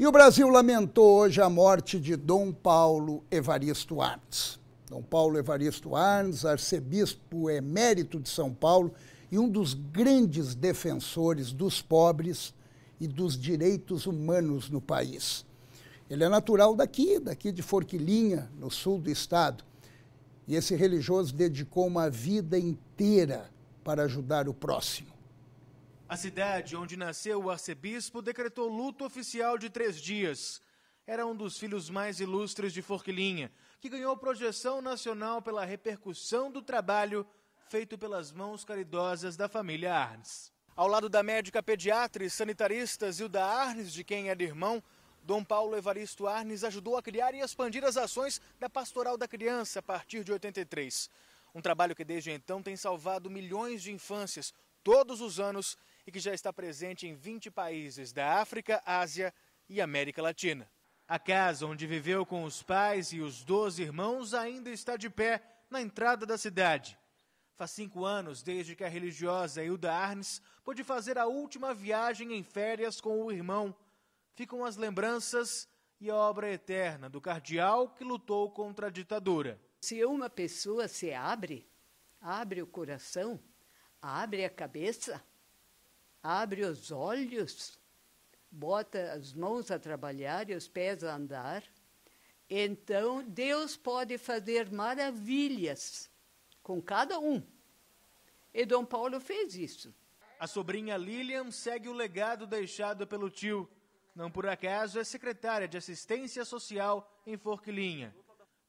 E o Brasil lamentou hoje a morte de Dom Paulo Evaristo Arns. Dom Paulo Evaristo Arns, arcebispo emérito de São Paulo e um dos grandes defensores dos pobres e dos direitos humanos no país. Ele é natural daqui, daqui de Forquilinha, no sul do estado. E esse religioso dedicou uma vida inteira para ajudar o próximo. A cidade onde nasceu o arcebispo decretou luto oficial de três dias. Era um dos filhos mais ilustres de Forquilinha, que ganhou projeção nacional pela repercussão do trabalho feito pelas mãos caridosas da família Arnes. Ao lado da médica pediatra e sanitarista Zilda Arnes, de quem era irmão, Dom Paulo Evaristo Arnes ajudou a criar e expandir as ações da Pastoral da Criança a partir de 83. Um trabalho que desde então tem salvado milhões de infâncias todos os anos e que já está presente em 20 países da África, Ásia e América Latina. A casa onde viveu com os pais e os 12 irmãos ainda está de pé na entrada da cidade. Faz cinco anos desde que a religiosa Hilda Arnes pôde fazer a última viagem em férias com o irmão. Ficam as lembranças e a obra eterna do cardeal que lutou contra a ditadura. Se uma pessoa se abre, abre o coração, abre a cabeça, abre os olhos, bota as mãos a trabalhar e os pés a andar, então Deus pode fazer maravilhas com cada um. E Dom Paulo fez isso. A sobrinha Lilian segue o legado deixado pelo tio. Não por acaso é secretária de Assistência Social em Forquilinha.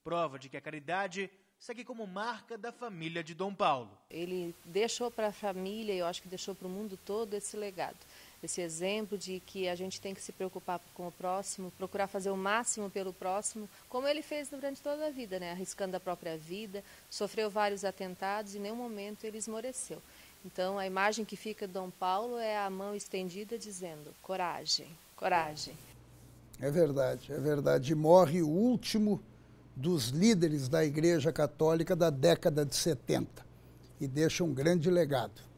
Prova de que a caridade segue como marca da família de Dom Paulo. Ele deixou para a família, eu acho que deixou para o mundo todo esse legado. Esse exemplo de que a gente tem que se preocupar com o próximo, procurar fazer o máximo pelo próximo, como ele fez durante toda a vida, né? arriscando a própria vida, sofreu vários atentados e em nenhum momento ele esmoreceu. Então, a imagem que fica de Dom Paulo é a mão estendida dizendo: coragem, coragem. É verdade, é verdade. E morre o último dos líderes da Igreja Católica da década de 70 e deixa um grande legado.